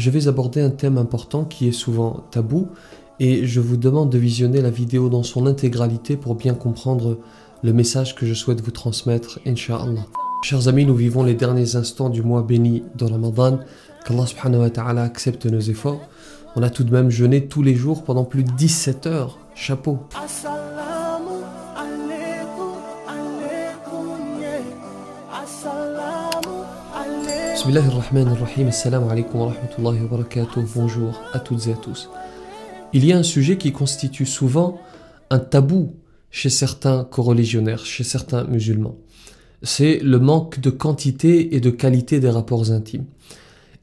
Je vais aborder un thème important qui est souvent tabou et je vous demande de visionner la vidéo dans son intégralité pour bien comprendre le message que je souhaite vous transmettre, Inch'Allah. Chers amis, nous vivons les derniers instants du mois béni de Ramadan. Qu'Allah subhanahu wa ta'ala accepte nos efforts. On a tout de même jeûné tous les jours pendant plus de 17 heures. Chapeau. Bonjour à toutes et à tous. Il y a un sujet qui constitue souvent un tabou chez certains coreligionnaires, chez certains musulmans. C'est le manque de quantité et de qualité des rapports intimes.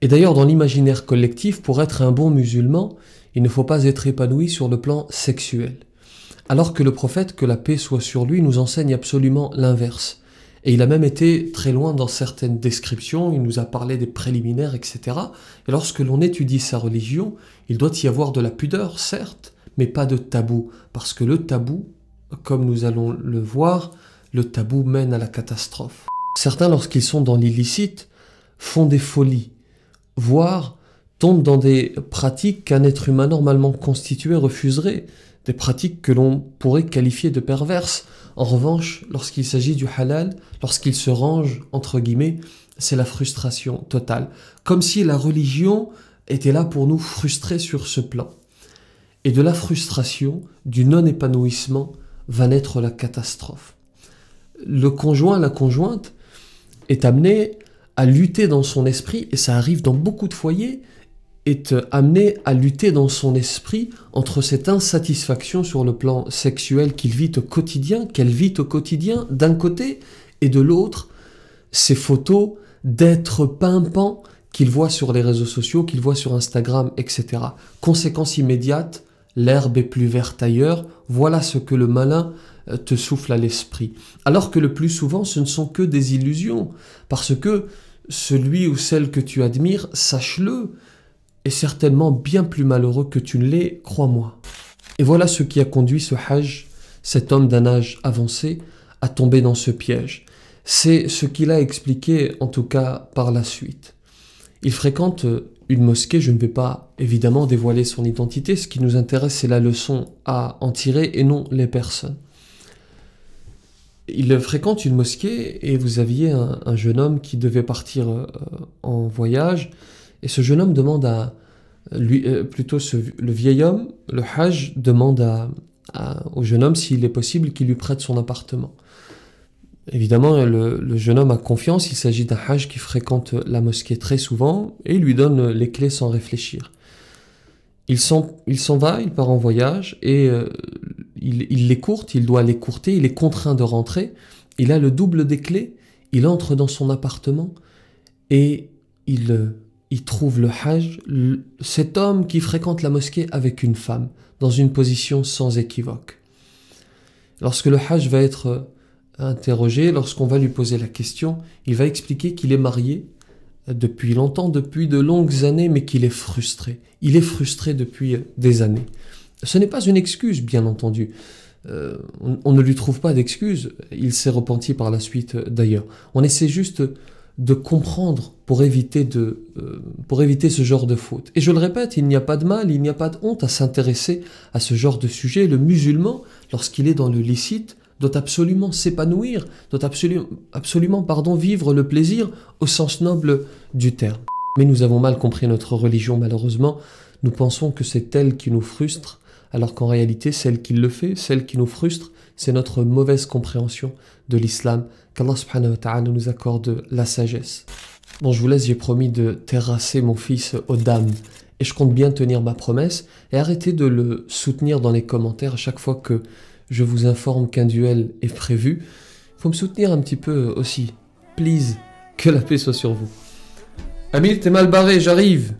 Et d'ailleurs, dans l'imaginaire collectif, pour être un bon musulman, il ne faut pas être épanoui sur le plan sexuel. Alors que le prophète, que la paix soit sur lui, nous enseigne absolument l'inverse. Et il a même été très loin dans certaines descriptions, il nous a parlé des préliminaires, etc. Et lorsque l'on étudie sa religion, il doit y avoir de la pudeur, certes, mais pas de tabou, parce que le tabou, comme nous allons le voir, le tabou mène à la catastrophe. Certains, lorsqu'ils sont dans l'illicite, font des folies, voire tombent dans des pratiques qu'un être humain normalement constitué refuserait, pratiques que l'on pourrait qualifier de perverses. En revanche, lorsqu'il s'agit du halal, lorsqu'il se range, entre guillemets, c'est la frustration totale. Comme si la religion était là pour nous frustrer sur ce plan. Et de la frustration, du non-épanouissement, va naître la catastrophe. Le conjoint, la conjointe, est amené à lutter dans son esprit, et ça arrive dans beaucoup de foyers, est euh, amené à lutter dans son esprit entre cette insatisfaction sur le plan sexuel qu'il vit au quotidien, qu'elle vit au quotidien d'un côté, et de l'autre, ces photos d'êtres pimpants qu'il voit sur les réseaux sociaux, qu'il voit sur Instagram, etc. Conséquence immédiate, l'herbe est plus verte ailleurs, voilà ce que le malin euh, te souffle à l'esprit. Alors que le plus souvent, ce ne sont que des illusions, parce que celui ou celle que tu admires, sache-le, et certainement bien plus malheureux que tu ne l'es, crois-moi. Et voilà ce qui a conduit ce Hajj, cet homme d'un âge avancé, à tomber dans ce piège. C'est ce qu'il a expliqué, en tout cas par la suite. Il fréquente une mosquée, je ne vais pas évidemment dévoiler son identité, ce qui nous intéresse c'est la leçon à en tirer et non les personnes. Il fréquente une mosquée et vous aviez un, un jeune homme qui devait partir euh, en voyage et ce jeune homme demande à, lui, euh, plutôt ce, le vieil homme, le Hajj, demande à, au jeune homme s'il est possible qu'il lui prête son appartement. Évidemment, le, jeune homme a confiance, il s'agit d'un Hajj qui fréquente la mosquée très souvent et lui donne les clés sans réfléchir. Il s'en va, il part en voyage et euh, il, les courte, il doit les courter, il est contraint de rentrer. Il a le double des clés, il entre dans son appartement et il euh, il trouve le Hajj, cet homme qui fréquente la mosquée avec une femme, dans une position sans équivoque. Lorsque le Hajj va être euh, interrogé, lorsqu'on va lui poser la question, il va expliquer qu'il est marié euh, depuis longtemps, depuis de longues années, mais qu'il est frustré. Il est frustré depuis euh, des années. Ce n'est pas une excuse, bien entendu. on, on, ne lui trouve pas d'excuse. Il s'est repenti par la suite, d'ailleurs. On essaie juste de comprendre pour éviter, euh, pour éviter ce genre de faute. Et je le répète, il n'y a pas de mal, il n'y a pas de honte à s'intéresser à ce genre de sujet. Le musulman, lorsqu'il est dans le licite, doit absolument s'épanouir, doit absolument, absolument pardon, vivre le plaisir au sens noble du terme. Mais nous avons mal compris notre religion malheureusement. Nous pensons que c'est elle qui nous frustre, alors qu'en réalité, celle qui le fait, celle qui nous frustre, c'est notre mauvaise compréhension de l'islam qu'Allah subhanahu nous accorde la sagesse. Bon, je vous laisse, j'ai promis de terrasser mon fils aux dames et je compte bien tenir ma promesse et arrêtez de le soutenir dans les commentaires à chaque fois que je vous informe qu'un duel est prévu. Il Faut me soutenir un petit peu aussi. Please, que la paix soit sur vous. Amir, t'es mal barré, j'arrive.